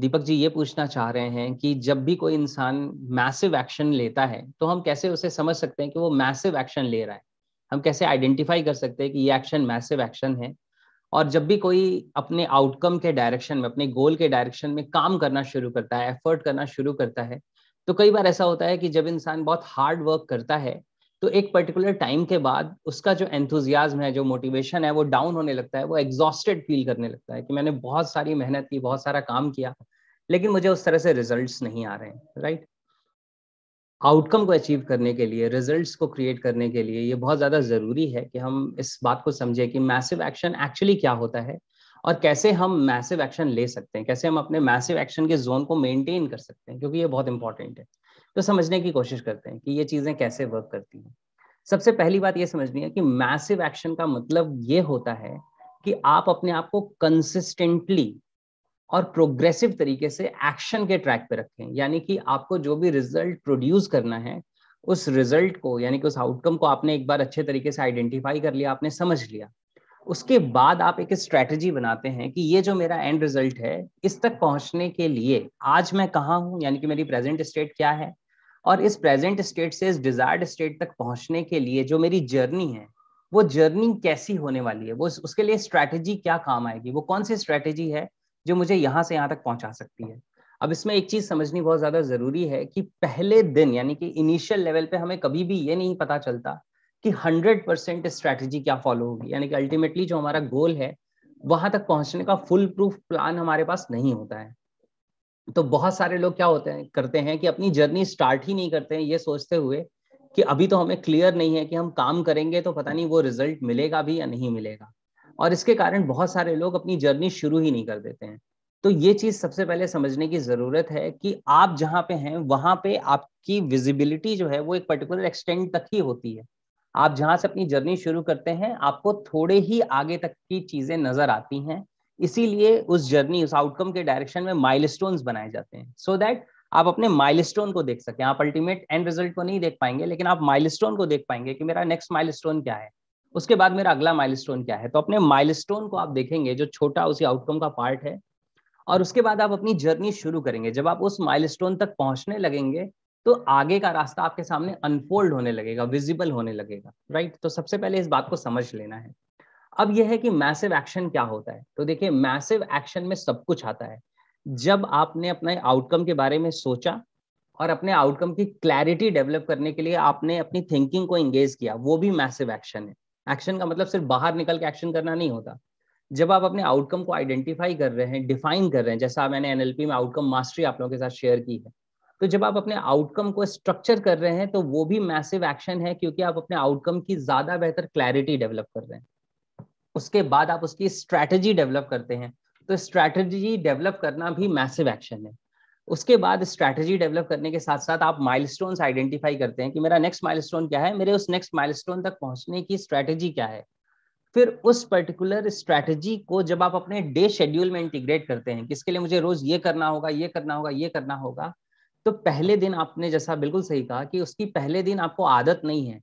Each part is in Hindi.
दीपक जी ये पूछना चाह रहे हैं कि जब भी कोई इंसान मैसिव एक्शन लेता है तो हम कैसे उसे समझ सकते हैं कि वो मैसिव एक्शन ले रहा है हम कैसे आइडेंटिफाई कर सकते हैं कि ये एक्शन मैसिव एक्शन है और जब भी कोई अपने आउटकम के डायरेक्शन में अपने गोल के डायरेक्शन में काम करना शुरू करता है एफर्ट करना शुरू करता है तो कई बार ऐसा होता है कि जब इंसान बहुत हार्ड वर्क करता है तो एक पर्टिकुलर टाइम के बाद उसका जो एंथुजियाज्म है जो मोटिवेशन है वो डाउन होने लगता है वो एग्जॉस्टेड फील करने लगता है कि मैंने बहुत सारी मेहनत की बहुत सारा काम किया लेकिन मुझे उस तरह से रिजल्ट्स नहीं आ रहे हैं राइट आउटकम को अचीव करने के लिए रिजल्ट्स को क्रिएट करने के लिए ये बहुत ज़्यादा ज़रूरी है कि हम इस बात को समझें कि मैसिव एक्शन एक्चुअली क्या होता है और कैसे हम मैसिव एक्शन ले सकते हैं कैसे हम अपने मैसिव एक्शन के जोन को मेंटेन कर सकते हैं क्योंकि ये बहुत इंपॉर्टेंट है तो समझने की कोशिश करते हैं कि ये चीजें कैसे वर्क करती हैं सबसे पहली बात ये समझनी है कि मैसिव एक्शन का मतलब ये होता है कि आप अपने आप को कंसिस्टेंटली और प्रोग्रेसिव तरीके से एक्शन के ट्रैक पे रखें यानी कि आपको जो भी रिजल्ट प्रोड्यूस करना है उस रिजल्ट को यानी कि उस आउटकम को आपने एक बार अच्छे तरीके से आइडेंटिफाई कर लिया आपने समझ लिया उसके बाद आप एक स्ट्रेटजी बनाते हैं कि ये जो मेरा एंड रिजल्ट है इस तक पहुंचने के लिए आज मैं कहाँ हूँ यानी कि मेरी प्रेजेंट स्टेट क्या है और इस प्रेजेंट स्टेट से इस डिजायर्ड स्टेट तक पहुंचने के लिए जो मेरी जर्नी है वो जर्नी कैसी होने वाली है वो उसके लिए स्ट्रैटेजी क्या काम आएगी वो कौन सी स्ट्रैटेजी है जो मुझे यहाँ से यहाँ तक पहुंचा सकती है अब इसमें एक चीज समझनी बहुत ज्यादा जरूरी है कि पहले दिन यानी कि इनिशियल लेवल पे हमें कभी भी ये नहीं पता चलता कि हंड्रेड परसेंट स्ट्रैटेजी क्या फॉलो होगी यानी कि अल्टीमेटली जो हमारा गोल है वहां तक पहुंचने का फुल प्रूफ प्लान हमारे पास नहीं होता है तो बहुत सारे लोग क्या होते हैं करते हैं कि अपनी जर्नी स्टार्ट ही नहीं करते हैं ये सोचते हुए कि अभी तो हमें क्लियर नहीं है कि हम काम करेंगे तो पता नहीं वो रिजल्ट मिलेगा भी या नहीं मिलेगा और इसके कारण बहुत सारे लोग अपनी जर्नी शुरू ही नहीं कर देते हैं तो ये चीज सबसे पहले समझने की जरूरत है कि आप जहाँ पे हैं वहां पे आपकी विजिबिलिटी जो है वो एक पर्टिकुलर एक्सटेंड तक ही होती है आप जहाँ से अपनी जर्नी शुरू करते हैं आपको थोड़े ही आगे तक की चीजें नजर आती हैं इसीलिए उस जर्नी उस आउटकम के डायरेक्शन में माइल बनाए जाते हैं सो so दैट आप अपने माइल को देख सकें आप अल्टीमेट एंड रिजल्ट को नहीं देख पाएंगे लेकिन आप माइल को देख पाएंगे कि मेरा नेक्स्ट माइल क्या है उसके बाद मेरा अगला माइल क्या है तो अपने माइल को आप देखेंगे जो छोटा उसी आउटकम का पार्ट है और उसके बाद आप अपनी जर्नी शुरू करेंगे जब आप उस माइल तक पहुंचने लगेंगे तो आगे का रास्ता आपके सामने अनफोल्ड होने लगेगा विजिबल होने लगेगा राइट तो सबसे पहले इस बात को समझ लेना है अब यह है कि मैसिव एक्शन क्या होता है तो देखिए मैसिव एक्शन में सब कुछ आता है जब आपने अपने आउटकम के बारे में सोचा और अपने आउटकम की क्लैरिटी डेवलप करने के लिए आपने अपनी थिंकिंग को एंगेज किया वो भी मैसिव एक्शन है एक्शन का मतलब सिर्फ बाहर निकल के एक्शन करना नहीं होता जब आप अपने आउटकम को आइडेंटिफाई कर रहे हैं डिफाइन कर रहे हैं जैसा मैंने एनएलपी में आउटकम मास्टरी आप लोगों के साथ शेयर की है तो जब आप अपने आउटकम को स्ट्रक्चर कर रहे हैं तो वो भी मैसिव एक्शन है क्योंकि आप अपने आउटकम की ज्यादा बेहतर क्लैरिटी डेवलप कर रहे हैं उसके बाद आप उसकी स्ट्रैटेजी डेवलप करते हैं तो स्ट्रैटेजी डेवलप करना भी मैसिव एक्शन है उसके बाद स्ट्रैटेजी डेवलप करने के साथ साथ आप माइलस्टोन्स आइडेंटिफाई करते हैं कि मेरा नेक्स्ट माइलस्टोन क्या है मेरे उस नेक्स्ट माइलस्टोन तक पहुंचने की स्ट्रैटेजी क्या है फिर उस पर्टिकुलर स्ट्रैटेजी को जब आप अपने डे शेड्यूल में इंटीग्रेट करते हैं किसके लिए मुझे रोज ये करना होगा ये करना होगा ये करना होगा तो पहले दिन आपने जैसा बिल्कुल सही कहा कि उसकी पहले दिन आपको आदत नहीं है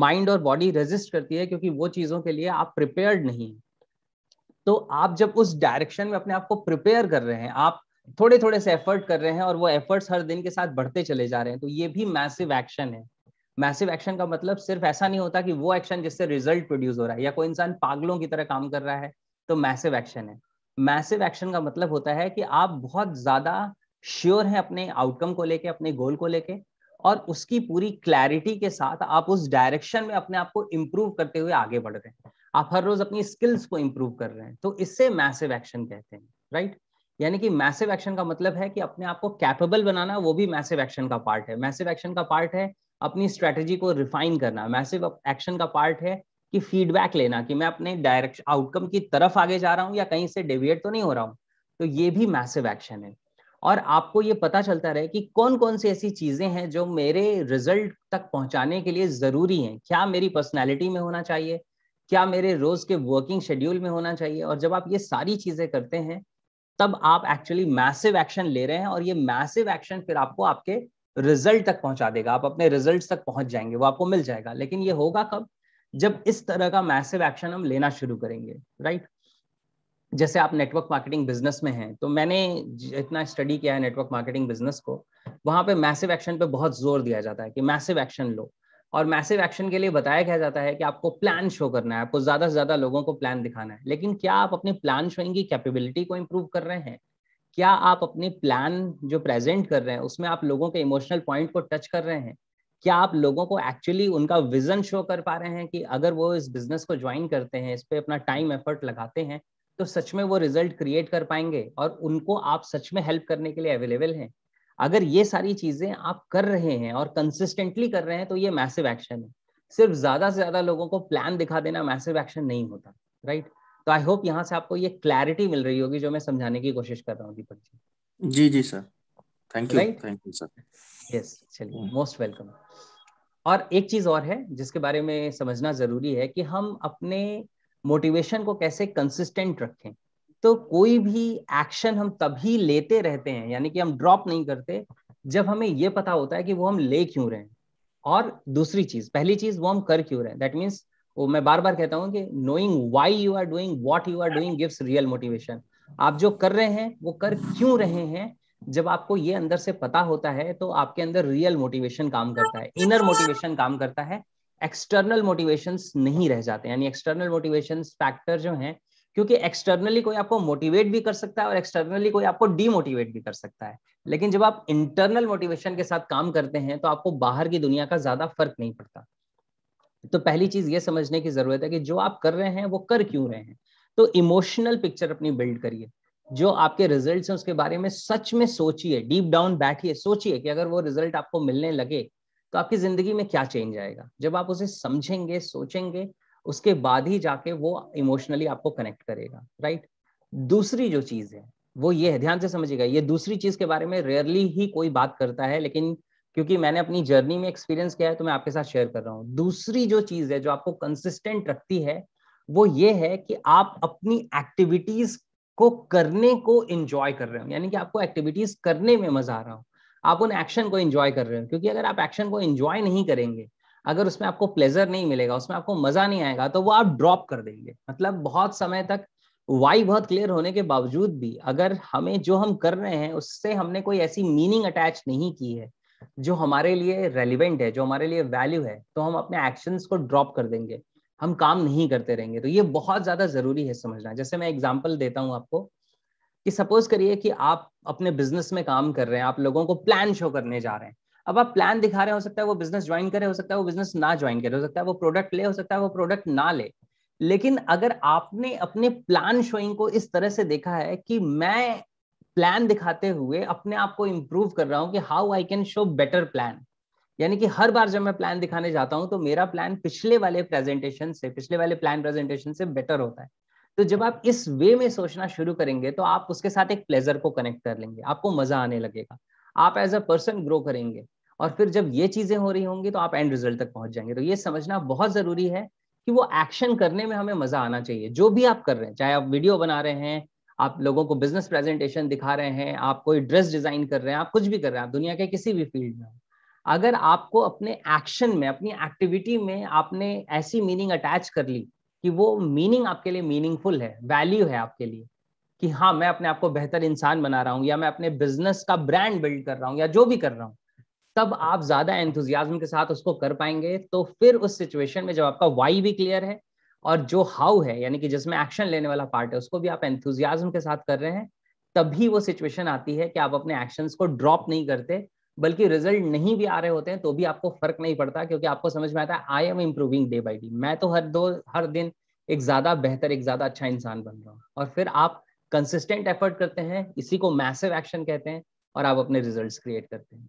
माइंड और बॉडी रेजिस्ट करती है क्योंकि वो चीजों के लिए आप प्रिपेयर्ड नहीं तो आप जब उस डायरेक्शन में अपने आप को प्रिपेयर कर रहे हैं आप थोड़े थोड़े से एफर्ट कर रहे हैं और वो एफर्ट्स हर दिन के साथ बढ़ते चले जा रहे हैं तो ये भी मैसिव एक्शन है मैसिव एक्शन का मतलब सिर्फ ऐसा नहीं होता कि वो एक्शन जिससे रिजल्ट प्रोड्यूस हो रहा है या कोई इंसान पागलों की तरह काम कर रहा है तो मैसिव एक्शन है मैसिव एक्शन का मतलब होता है कि आप बहुत ज्यादा श्योर हैं अपने आउटकम को लेके अपने गोल को लेके और उसकी पूरी क्लैरिटी के साथ आप उस डायरेक्शन में अपने आप को इम्प्रूव करते हुए आगे बढ़ रहे हैं आप हर रोज अपनी स्किल्स को इम्प्रूव कर रहे हैं तो इससे मैसिव एक्शन कहते हैं राइट यानी कि मैसिव एक्शन का मतलब है कि अपने आप को कैपेबल बनाना वो भी मैसिव एक्शन का पार्ट है मैसिव एक्शन का पार्ट है अपनी स्ट्रेटेजी को रिफाइन करना मैसिव एक्शन का पार्ट है कि फीडबैक लेना कि मैं अपने डायरेक्शन आउटकम की तरफ आगे जा रहा हूँ या कहीं से डेविएट तो नहीं हो रहा हूँ तो ये भी मैसिव एक्शन है और आपको ये पता चलता रहे कि कौन कौन सी ऐसी चीजें हैं जो मेरे रिजल्ट तक पहुंचाने के लिए जरूरी हैं क्या मेरी पर्सनैलिटी में होना चाहिए क्या मेरे रोज के वर्किंग शेड्यूल में होना चाहिए और जब आप ये सारी चीजें करते हैं तब आप एक्चुअली मैसिव एक्शन ले रहे हैं और ये मैसिव एक्शन फिर आपको आपके रिजल्ट तक पहुंचा देगा आप अपने रिजल्ट तक पहुंच जाएंगे वो आपको मिल जाएगा लेकिन ये होगा कब जब इस तरह का मैसिव एक्शन हम लेना शुरू करेंगे राइट जैसे आप नेटवर्क मार्केटिंग बिजनेस में हैं तो मैंने इतना स्टडी किया है नेटवर्क मार्केटिंग बिजनेस को वहाँ पे मैसिव एक्शन पे बहुत जोर दिया जाता है कि मैसिव एक्शन लो और मैसिव एक्शन के लिए बताया क्या जाता है कि आपको प्लान शो करना है आपको ज्यादा से ज्यादा लोगों को प्लान दिखाना है लेकिन क्या आप अपने प्लान शोइंग की कैपेबिलिटी को इम्प्रूव कर रहे हैं क्या आप अपने प्लान जो प्रेजेंट कर रहे हैं उसमें आप लोगों के इमोशनल पॉइंट को टच कर रहे हैं क्या आप लोगों को एक्चुअली उनका विजन शो कर पा रहे हैं कि अगर वो इस बिजनेस को ज्वाइन करते हैं इस पर अपना टाइम एफर्ट लगाते हैं तो सच में वो रिजल्ट क्रिएट कर पाएंगे और उनको आप सच में हेल्प करने के लिए अवेलेबल हैं अगर ये सारी चीजें आप कर रहे हैं और कंसिस्टेंटली कर रहे हैं तो ये मैसिव एक्शन है सिर्फ ज्यादा से ज्यादा लोगों को प्लान दिखा देना मैसिव एक्शन नहीं होता राइट तो आई होप यहाँ से आपको ये क्लैरिटी मिल रही होगी जो मैं समझाने की कोशिश कर रहा हूँ दीपक जी जी जी sir thank you thank you sir yes चलिए मोस्ट hmm. वेलकम और एक चीज और है जिसके बारे में समझना जरूरी है कि हम अपने मोटिवेशन को कैसे कंसिस्टेंट रखें तो कोई भी एक्शन हम तभी लेते रहते हैं यानी कि हम ड्रॉप नहीं करते जब हमें ये पता होता है कि वो हम ले क्यों रहे हैं और दूसरी चीज पहली चीज वो हम कर क्यों रहे हैं दैट मीन्स वो मैं बार बार कहता हूँ कि knowing why you are doing what you are doing gives real motivation आप जो कर रहे हैं वो कर क्यों रहे हैं जब आपको ये अंदर से पता होता है तो आपके अंदर रियल मोटिवेशन काम करता है इनर मोटिवेशन काम करता है एक्सटर्नल मोटिवेशंस नहीं रह जाते यानी एक्सटर्नल मोटिवेशन फैक्टर जो हैं क्योंकि एक्सटर्नली कोई आपको मोटिवेट भी कर सकता है और एक्सटर्नली कोई आपको डीमोटिवेट भी कर सकता है लेकिन जब आप इंटरनल मोटिवेशन के साथ काम करते हैं तो आपको बाहर की दुनिया का ज्यादा फर्क नहीं पड़ता तो पहली चीज ये समझने की जरूरत है कि जो आप कर रहे हैं वो कर क्यों रहे हैं तो इमोशनल पिक्चर अपनी बिल्ड करिए जो आपके रिजल्ट्स हैं उसके बारे में सच में सोचिए डीप डाउन बैठिए सोचिए कि अगर वो रिजल्ट आपको मिलने लगे तो आपकी जिंदगी में क्या चेंज आएगा जब आप उसे समझेंगे सोचेंगे उसके बाद ही जाके वो इमोशनली आपको कनेक्ट करेगा राइट दूसरी जो चीज है वो ये है ध्यान से समझिएगा ये दूसरी चीज के बारे में रेयरली ही कोई बात करता है लेकिन क्योंकि मैंने अपनी जर्नी में एक्सपीरियंस किया है तो मैं आपके साथ शेयर कर रहा हूँ दूसरी जो चीज है जो आपको कंसिस्टेंट रखती है वो ये है कि आप अपनी एक्टिविटीज को करने को एंजॉय कर रहे हो यानी कि आपको एक्टिविटीज करने में मजा आ रहा हो आप उन एक्शन को एंजॉय कर रहे हो क्योंकि अगर आप एक्शन को एंजॉय नहीं करेंगे अगर उसमें आपको प्लेजर नहीं मिलेगा उसमें आपको मजा नहीं आएगा तो वो आप ड्रॉप कर देंगे मतलब बहुत समय तक वाई बहुत क्लियर होने के बावजूद भी अगर हमें जो हम कर रहे हैं उससे हमने कोई ऐसी मीनिंग अटैच नहीं की है जो हमारे लिए रेलिवेंट है जो हमारे लिए वैल्यू है तो हम अपने एक्शन को ड्रॉप कर देंगे हम काम नहीं करते रहेंगे तो ये बहुत ज्यादा जरूरी है समझना जैसे मैं एग्जाम्पल देता हूँ आपको कि सपोज करिए कि आप अपने बिजनेस में काम कर रहे हैं आप लोगों को प्लान शो करने जा रहे हैं अब आप प्लान दिखा रहे हो सकता है वो बिजनेस ज्वाइन करे हो सकता है वो बिजनेस ना ज्वाइन करे हो सकता है वो प्रोडक्ट ले हो सकता है वो प्रोडक्ट ना ले लेकिन अगर आपने अपने प्लान शोइंग को इस तरह से देखा है कि मैं प्लान दिखाते हुए अपने आप को इम्प्रूव कर रहा हूँ कि how I can show better plan यानी कि हर बार जब मैं प्लान दिखाने जाता हूँ तो मेरा प्लान पिछले वाले प्रेजेंटेशन से पिछले वाले प्लान प्रेजेंटेशन से बेटर होता है तो जब आप इस वे में सोचना शुरू करेंगे तो आप उसके साथ एक प्लेजर को कनेक्ट कर लेंगे आपको मजा आने लगेगा आप एज अ पर्सन ग्रो करेंगे और फिर जब ये चीजें हो रही होंगी तो आप एंड रिजल्ट तक पहुंच जाएंगे तो ये समझना बहुत जरूरी है कि वो एक्शन करने में हमें मजा आना चाहिए जो भी आप कर रहे हैं चाहे आप वीडियो बना रहे हैं आप लोगों को बिजनेस प्रेजेंटेशन दिखा रहे हैं आप कोई ड्रेस डिजाइन कर रहे हैं आप कुछ भी कर रहे हैं आप दुनिया के किसी भी फील्ड में अगर आपको अपने एक्शन में अपनी एक्टिविटी में आपने ऐसी मीनिंग अटैच कर ली कि वो मीनिंग आपके लिए मीनिंगफुल है वैल्यू है आपके लिए कि हाँ मैं अपने आप को बेहतर इंसान बना रहा हूँ या मैं अपने बिजनेस का ब्रांड बिल्ड कर रहा हूँ या जो भी कर रहा हूँ तब आप ज्यादा एंथुजियाज्म के साथ उसको कर पाएंगे तो फिर उस सिचुएशन में जब आपका वाई भी क्लियर है और जो हाउ है यानी कि जिसमें एक्शन लेने वाला पार्ट है उसको भी आप एंथुजियाज्म के साथ कर रहे हैं तभी वो सिचुएशन आती है कि आप अपने एक्शंस को ड्रॉप नहीं करते बल्कि रिजल्ट नहीं भी आ रहे होते हैं तो भी आपको फर्क नहीं पड़ता क्योंकि आपको समझ में आता है I am improving day by day मैं तो हर दो हर दिन एक ज्यादा बेहतर एक ज्यादा अच्छा इंसान बन रहा हूँ और फिर आप कंसिस्टेंट एफर्ट करते हैं इसी को मैसिव एक्शन कहते हैं और आप अपने रिजल्ट क्रिएट करते हैं